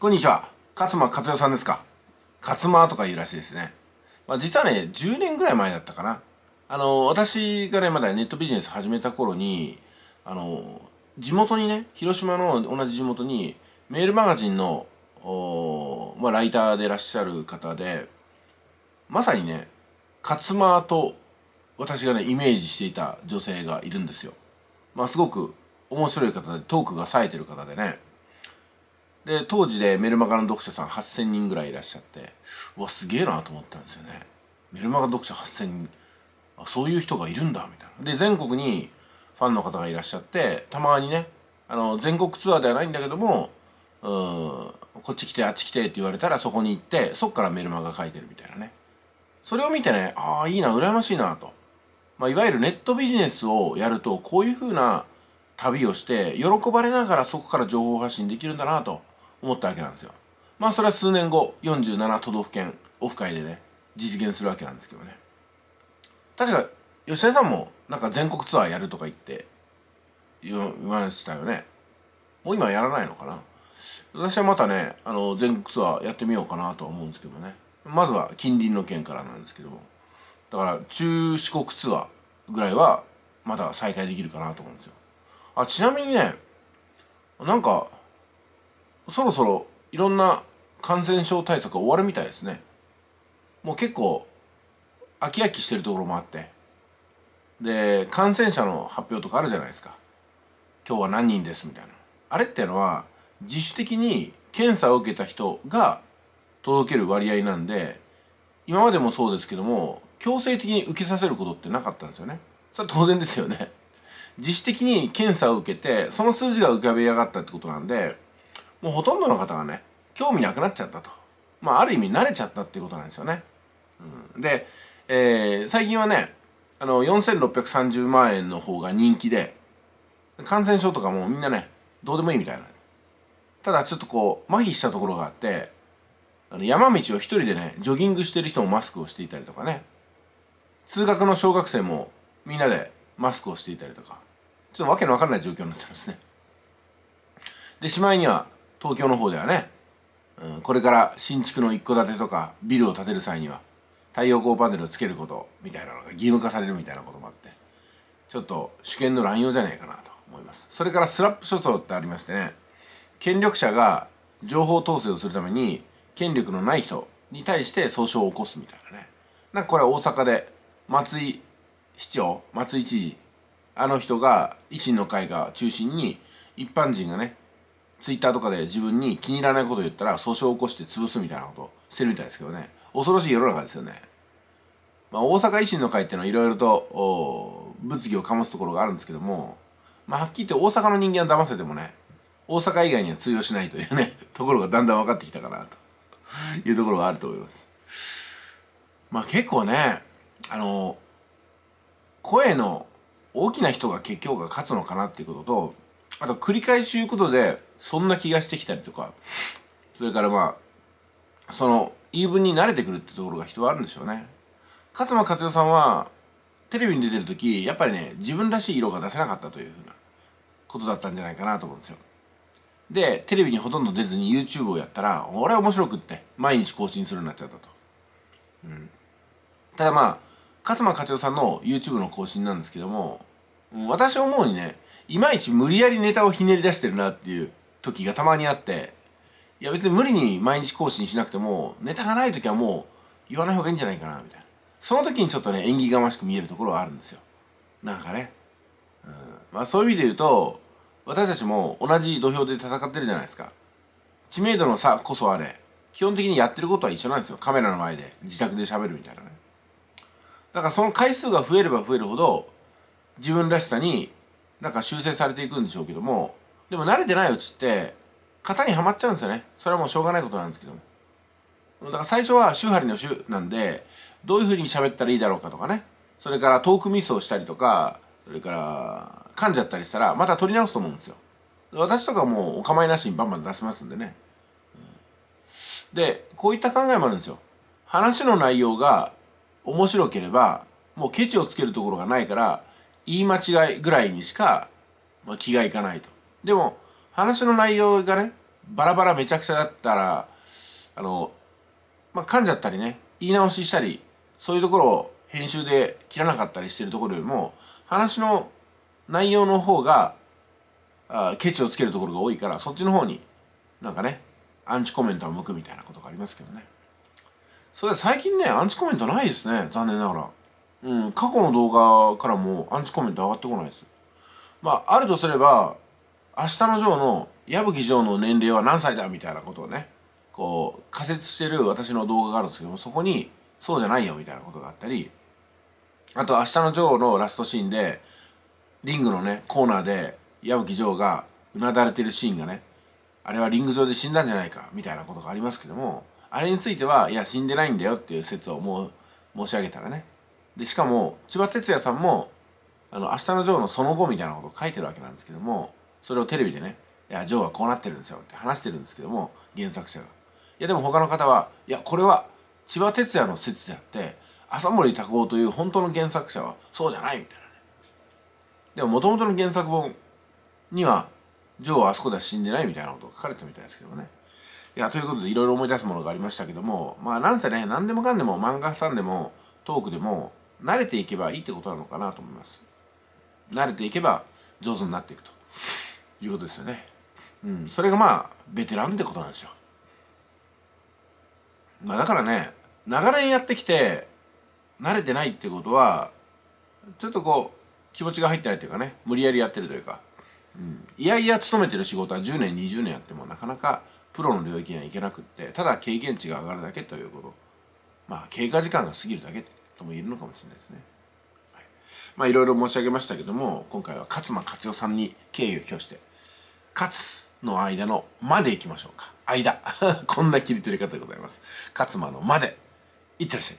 こんにちは。勝間勝代さんですか。勝間とか言うらしいですね。まあ、実はね、10年ぐらい前だったかな。あの、私がね、まだネットビジネス始めた頃に、あの、地元にね、広島の同じ地元に、メールマガジンの、まあ、ライターでいらっしゃる方で、まさにね、勝間と私がね、イメージしていた女性がいるんですよ。まあ、すごく面白い方で、トークが冴えてる方でね。で当時でメルマガの読者さん8,000人ぐらいいらっしゃってうわすげえなと思ったんですよねメルマガ読者8,000人あそういう人がいるんだみたいなで全国にファンの方がいらっしゃってたまにねあの全国ツアーではないんだけどもうんこっち来てあっち来てって言われたらそこに行ってそっからメルマガ書いてるみたいなねそれを見てねああいいな羨ましいなと、まあ、いわゆるネットビジネスをやるとこういうふうな旅をして喜ばれながらそこから情報発信できるんだなと思ったわけなんですよまあそれは数年後47都道府県オフ会でね実現するわけなんですけどね確か吉田さんもなんか全国ツアーやるとか言って言いましたよねもう今やらないのかな私はまたねあの全国ツアーやってみようかなとは思うんですけどねまずは近隣の県からなんですけどもだから中四国ツアーぐらいはまだ再開できるかなと思うんですよあちなみにねなんかそろそろいろんな感染症対策終わるみたいですねもう結構飽き飽きしてるところもあってで感染者の発表とかあるじゃないですか今日は何人ですみたいなあれっていうのは自主的に検査を受けた人が届ける割合なんで今までもそうですけども強制的に受けさせることってなかったんですよねそれは当然ですよね自主的に検査を受けてその数字が浮かび上がったってことなんでもうほとんどの方がね興味なくなっちゃったと、まあ、ある意味慣れちゃったっていうことなんですよね、うん、で、えー、最近はねあの4630万円の方が人気で感染症とかもみんなねどうでもいいみたいなただちょっとこう麻痺したところがあってあの山道を一人でねジョギングしてる人もマスクをしていたりとかね通学の小学生もみんなでマスクをしていたりとかちょっとわけのわかんない状況になってますねでしまいには東京の方ではね、うん、これから新築の一戸建てとかビルを建てる際には太陽光パネルをつけることみたいなのが義務化されるみたいなこともあってちょっと主権の乱用じゃないかなと思いますそれからスラップ諸相ってありましてね権力者が情報統制をするために権力のない人に対して訴訟を起こすみたいなねなんかこれは大阪で松井市長松井知事あの人が維新の会が中心に一般人がねツイッターとかで自分に気に入らないこと言ったら訴訟を起こして潰すみたいなことしてるみたいですけどね。恐ろしい世の中ですよね。まあ、大阪維新の会っていうのはいろいろと、物議を醸すところがあるんですけども、まあ、はっきり言って大阪の人間を騙せてもね、大阪以外には通用しないというね、ところがだんだん分かってきたかな、というところがあると思います。まあ結構ね、あの、声の大きな人が結局が勝つのかなっていうことと、あと繰り返し言うことでそんな気がしてきたりとかそれからまあその言い分に慣れてくるってところが人はあるんでしょうね勝間和代さんはテレビに出てる時やっぱりね自分らしい色が出せなかったというふうなことだったんじゃないかなと思うんですよでテレビにほとんど出ずに YouTube をやったら俺は面白くって毎日更新するようになっちゃったと、うん、ただまあ勝間課長さんの YouTube の更新なんですけども私思うにねいまいち無理やりネタをひねり出してるなっていう時がたまにあっていや別に無理に毎日更新しなくてもネタがない時はもう言わない方がいいんじゃないかなみたいなその時にちょっとね縁起がましく見えるところはあるんですよなんかね、うん、まあそういう意味で言うと私たちも同じ土俵で戦ってるじゃないですか知名度の差こそあれ基本的にやってることは一緒なんですよカメラの前で自宅で喋るみたいなねだからその回数が増えれば増えるほど自分らしさになんか修正されていくんでしょうけどもでも慣れてないうちって型にはまっちゃうんですよねそれはもうしょうがないことなんですけどもだから最初は周波りの週なんでどういうふうに喋ったらいいだろうかとかねそれからトークミスをしたりとかそれから噛んじゃったりしたらまた取り直すと思うんですよ私とかもうお構いなしにバンバン出しますんでねでこういった考えもあるんですよ話の内容が面白ければもうケチをつけるところがないから言い間違いぐらいにしか、まあ、気がいかないと。でも、話の内容がね、バラバラめちゃくちゃだったら、あの、まあ、噛んじゃったりね、言い直ししたり、そういうところを編集で切らなかったりしてるところよりも、話の内容の方が、あケチをつけるところが多いから、そっちの方に、なんかね、アンチコメントは向くみたいなことがありますけどね。それ最近ね、アンチコメントないですね、残念ながら。うん、過去の動画からもアンチコメント上がってこないですまああるとすれば明日のジョーの矢吹ジョーの年齢は何歳だみたいなことをねこう仮説してる私の動画があるんですけどもそこにそうじゃないよみたいなことがあったりあと明日のジョーのラストシーンでリングのねコーナーで矢吹ジョーがうなだれてるシーンがねあれはリング上で死んだんじゃないかみたいなことがありますけどもあれについてはいや死んでないんだよっていう説をもう申し上げたらねでしかも千葉哲也さんも「あの明日のジョー」のその後みたいなことを書いてるわけなんですけどもそれをテレビでね「いやジョーはこうなってるんですよ」って話してるんですけども原作者が。いやでも他の方はいやこれは千葉哲也の説であって浅森拓夫という本当の原作者はそうじゃないみたいなね。でも元々の原作本にはジョーはあそこでは死んでないみたいなことが書かれてたみたいですけどね。いやということでいろいろ思い出すものがありましたけどもまあなんせね何でもかんでも漫画さんでもトークでも慣れていけばいいってことなのかなと思います慣れていけば上手になっていくということですよねうんそれがまあベテランってことなんですよまあだからね長年やってきて慣れてないってことはちょっとこう気持ちが入ってないというかね無理やりやってるというか、うん、いやいや勤めてる仕事は10年20年やってもなかなかプロの領域にはいけなくってただ経験値が上がるだけということまあ経過時間が過ぎるだけともいるのかもしれないですね。はい、まあいろいろ申し上げましたけども今回は勝間勝代さんに敬意を表して「勝つ」の間の「ま」でいきましょうか「間」こんな切り取り方でございます。勝間の「ま」でいってらっしゃい。